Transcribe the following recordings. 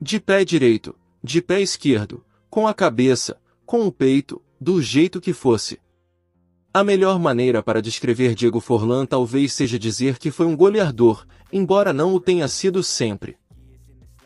De pé direito, de pé esquerdo, com a cabeça, com o peito, do jeito que fosse. A melhor maneira para descrever Diego Forlan talvez seja dizer que foi um goleador, embora não o tenha sido sempre.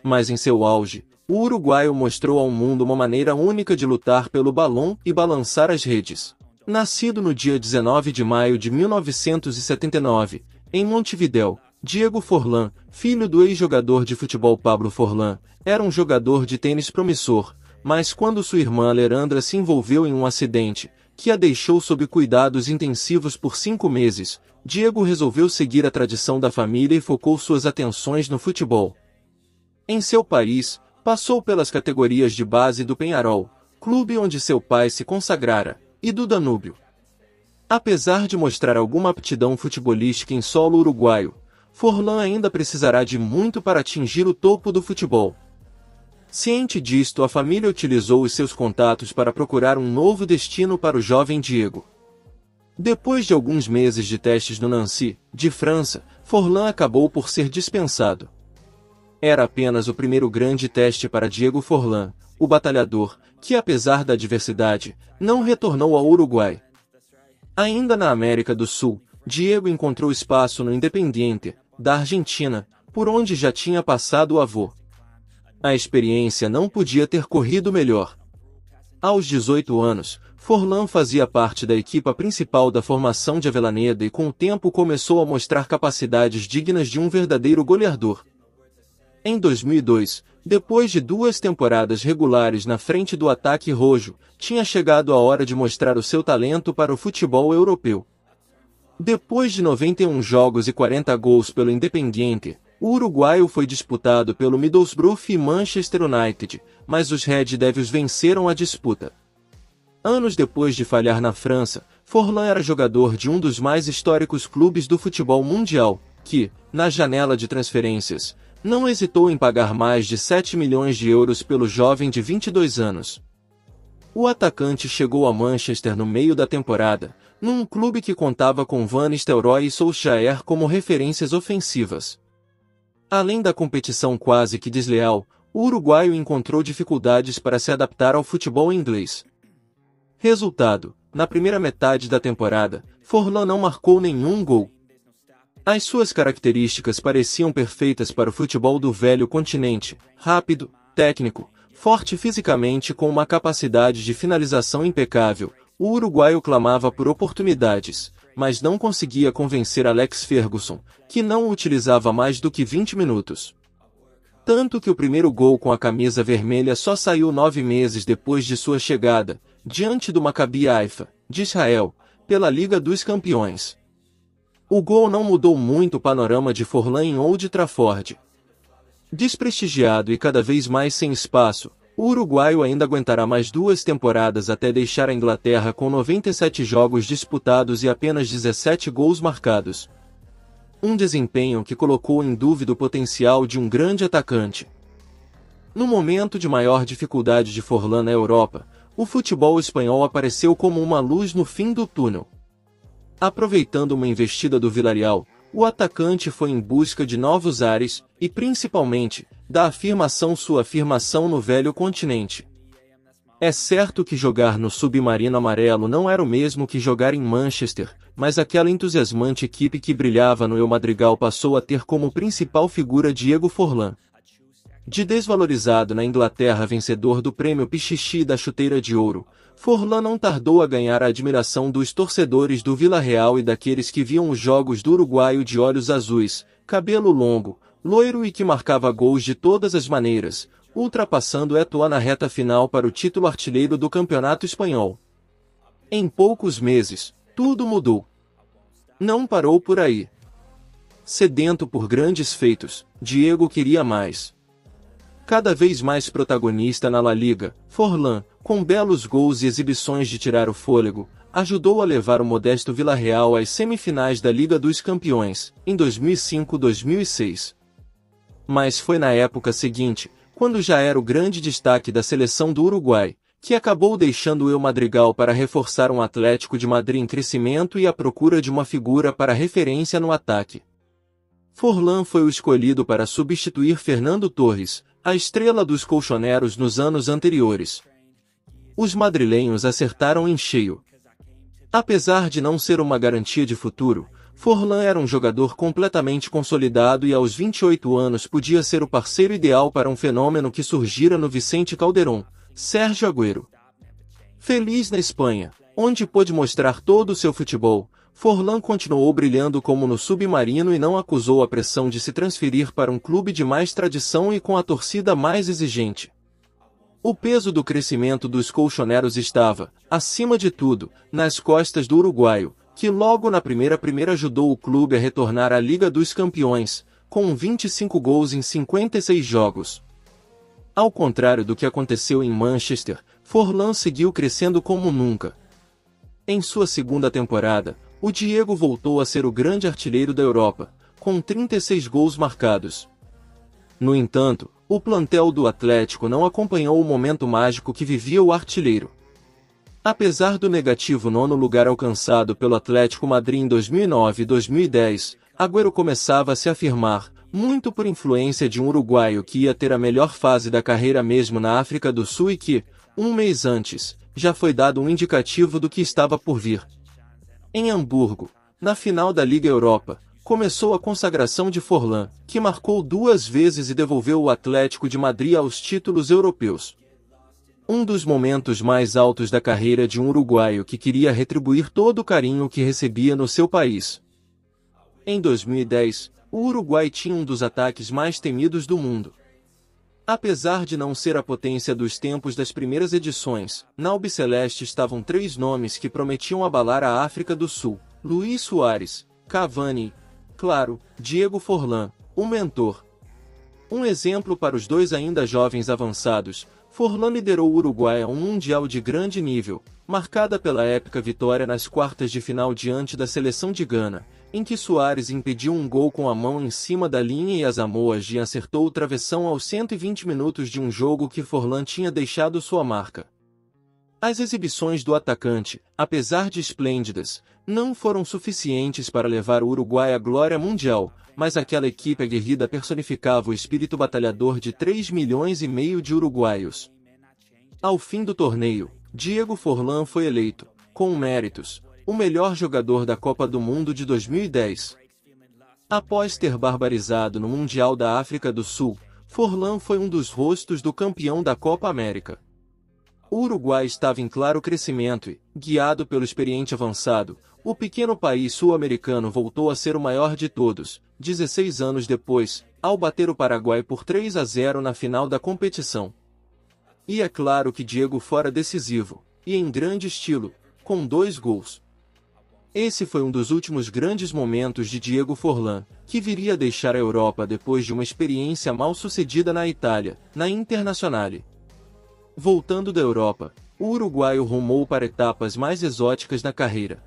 Mas em seu auge, o uruguaio mostrou ao mundo uma maneira única de lutar pelo balão e balançar as redes. Nascido no dia 19 de maio de 1979, em Montevidéu, Diego Forlan, filho do ex-jogador de futebol Pablo Forlan, era um jogador de tênis promissor, mas quando sua irmã Lerandra se envolveu em um acidente, que a deixou sob cuidados intensivos por cinco meses, Diego resolveu seguir a tradição da família e focou suas atenções no futebol. Em seu país, passou pelas categorias de base do Penharol, clube onde seu pai se consagrara, e do Danúbio. Apesar de mostrar alguma aptidão futebolística em solo uruguaio, Forlan ainda precisará de muito para atingir o topo do futebol. Ciente disto, a família utilizou os seus contatos para procurar um novo destino para o jovem Diego. Depois de alguns meses de testes no Nancy, de França, Forlan acabou por ser dispensado. Era apenas o primeiro grande teste para Diego Forlan, o batalhador, que apesar da adversidade, não retornou ao Uruguai. Ainda na América do Sul, Diego encontrou espaço no Independiente, da Argentina, por onde já tinha passado o avô. A experiência não podia ter corrido melhor. Aos 18 anos, Forlan fazia parte da equipa principal da formação de Avellaneda e com o tempo começou a mostrar capacidades dignas de um verdadeiro goleador. Em 2002, depois de duas temporadas regulares na frente do ataque rojo, tinha chegado a hora de mostrar o seu talento para o futebol europeu. Depois de 91 jogos e 40 gols pelo Independiente, o uruguaio foi disputado pelo Middlesbrough e Manchester United, mas os Red Devils venceram a disputa. Anos depois de falhar na França, Forlan era jogador de um dos mais históricos clubes do futebol mundial, que, na janela de transferências, não hesitou em pagar mais de 7 milhões de euros pelo jovem de 22 anos. O atacante chegou a Manchester no meio da temporada, num clube que contava com Van Nistelrooy e Solskjaer como referências ofensivas. Além da competição quase que desleal, o uruguaio encontrou dificuldades para se adaptar ao futebol inglês. Resultado: na primeira metade da temporada, Forlan não marcou nenhum gol. As suas características pareciam perfeitas para o futebol do velho continente: rápido, técnico, Forte fisicamente com uma capacidade de finalização impecável, o uruguaio clamava por oportunidades, mas não conseguia convencer Alex Ferguson, que não o utilizava mais do que 20 minutos. Tanto que o primeiro gol com a camisa vermelha só saiu nove meses depois de sua chegada, diante do Maccabi Haifa, de Israel, pela Liga dos Campeões. O gol não mudou muito o panorama de Forlan em Old Trafford, Desprestigiado e cada vez mais sem espaço, o uruguaio ainda aguentará mais duas temporadas até deixar a Inglaterra com 97 jogos disputados e apenas 17 gols marcados. Um desempenho que colocou em dúvida o potencial de um grande atacante. No momento de maior dificuldade de Forlan na Europa, o futebol espanhol apareceu como uma luz no fim do túnel. Aproveitando uma investida do Villarreal, o atacante foi em busca de novos ares, e principalmente, da afirmação sua afirmação no velho continente. É certo que jogar no submarino amarelo não era o mesmo que jogar em Manchester, mas aquela entusiasmante equipe que brilhava no El Madrigal passou a ter como principal figura Diego Forlan, de desvalorizado na Inglaterra vencedor do prêmio Pichichi da chuteira de ouro, Forlan não tardou a ganhar a admiração dos torcedores do Vila Real e daqueles que viam os jogos do uruguaio de olhos azuis, cabelo longo, loiro e que marcava gols de todas as maneiras, ultrapassando Eto'o na reta final para o título artilheiro do campeonato espanhol. Em poucos meses, tudo mudou. Não parou por aí. Sedento por grandes feitos, Diego queria mais cada vez mais protagonista na La Liga, Forlan, com belos gols e exibições de tirar o fôlego, ajudou a levar o modesto Vila Real às semifinais da Liga dos Campeões, em 2005-2006. Mas foi na época seguinte, quando já era o grande destaque da seleção do Uruguai, que acabou deixando o Madrigal para reforçar um Atlético de Madrid em crescimento e à procura de uma figura para referência no ataque. Forlan foi o escolhido para substituir Fernando Torres, a estrela dos colchoneros nos anos anteriores. Os madrilenhos acertaram em cheio. Apesar de não ser uma garantia de futuro, Forlan era um jogador completamente consolidado e aos 28 anos podia ser o parceiro ideal para um fenômeno que surgira no Vicente Calderón, Sérgio Agüero. Feliz na Espanha, onde pôde mostrar todo o seu futebol, Forlan continuou brilhando como no submarino e não acusou a pressão de se transferir para um clube de mais tradição e com a torcida mais exigente. O peso do crescimento dos colchoneros estava, acima de tudo, nas costas do uruguaio, que logo na primeira primeira ajudou o clube a retornar à Liga dos Campeões, com 25 gols em 56 jogos. Ao contrário do que aconteceu em Manchester, Forlan seguiu crescendo como nunca. Em sua segunda temporada, o Diego voltou a ser o grande artilheiro da Europa, com 36 gols marcados. No entanto, o plantel do Atlético não acompanhou o momento mágico que vivia o artilheiro. Apesar do negativo nono lugar alcançado pelo Atlético Madrid em 2009 e 2010, Agüero começava a se afirmar, muito por influência de um uruguaio que ia ter a melhor fase da carreira mesmo na África do Sul e que, um mês antes, já foi dado um indicativo do que estava por vir. Em Hamburgo, na final da Liga Europa, começou a consagração de Forlan, que marcou duas vezes e devolveu o Atlético de Madrid aos títulos europeus. Um dos momentos mais altos da carreira de um uruguaio que queria retribuir todo o carinho que recebia no seu país. Em 2010, o Uruguai tinha um dos ataques mais temidos do mundo. Apesar de não ser a potência dos tempos das primeiras edições, na Albiceleste estavam três nomes que prometiam abalar a África do Sul. Luiz Soares, Cavani, claro, Diego Forlan, o mentor, um exemplo para os dois ainda jovens avançados, Forlan liderou o Uruguai a um Mundial de grande nível, marcada pela épica vitória nas quartas de final diante da seleção de Gana, em que Soares impediu um gol com a mão em cima da linha e as Amoas acertou o travessão aos 120 minutos de um jogo que Forlan tinha deixado sua marca. As exibições do atacante, apesar de esplêndidas, não foram suficientes para levar o Uruguai à glória mundial, mas aquela equipe aguerrida personificava o espírito batalhador de 3 milhões e meio de uruguaios. Ao fim do torneio, Diego Forlan foi eleito, com méritos, o melhor jogador da Copa do Mundo de 2010. Após ter barbarizado no Mundial da África do Sul, Forlan foi um dos rostos do campeão da Copa América o Uruguai estava em claro crescimento e, guiado pelo experiente avançado, o pequeno país sul-americano voltou a ser o maior de todos, 16 anos depois, ao bater o Paraguai por 3 a 0 na final da competição. E é claro que Diego fora decisivo, e em grande estilo, com dois gols. Esse foi um dos últimos grandes momentos de Diego Forlan, que viria a deixar a Europa depois de uma experiência mal sucedida na Itália, na Internazionale. Voltando da Europa, o uruguaio rumou para etapas mais exóticas da carreira.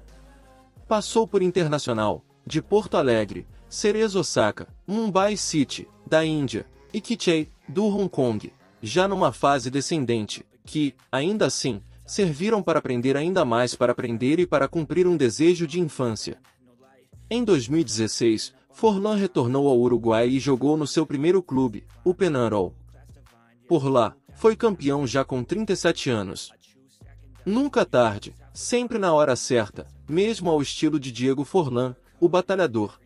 Passou por Internacional, de Porto Alegre, Cerezo Osaka, Mumbai City, da Índia, e Kichei, do Hong Kong, já numa fase descendente, que, ainda assim, serviram para aprender ainda mais para aprender e para cumprir um desejo de infância. Em 2016, Forlan retornou ao Uruguai e jogou no seu primeiro clube, o Penarol. Por lá, foi campeão já com 37 anos. Nunca tarde, sempre na hora certa, mesmo ao estilo de Diego Forlan, o batalhador,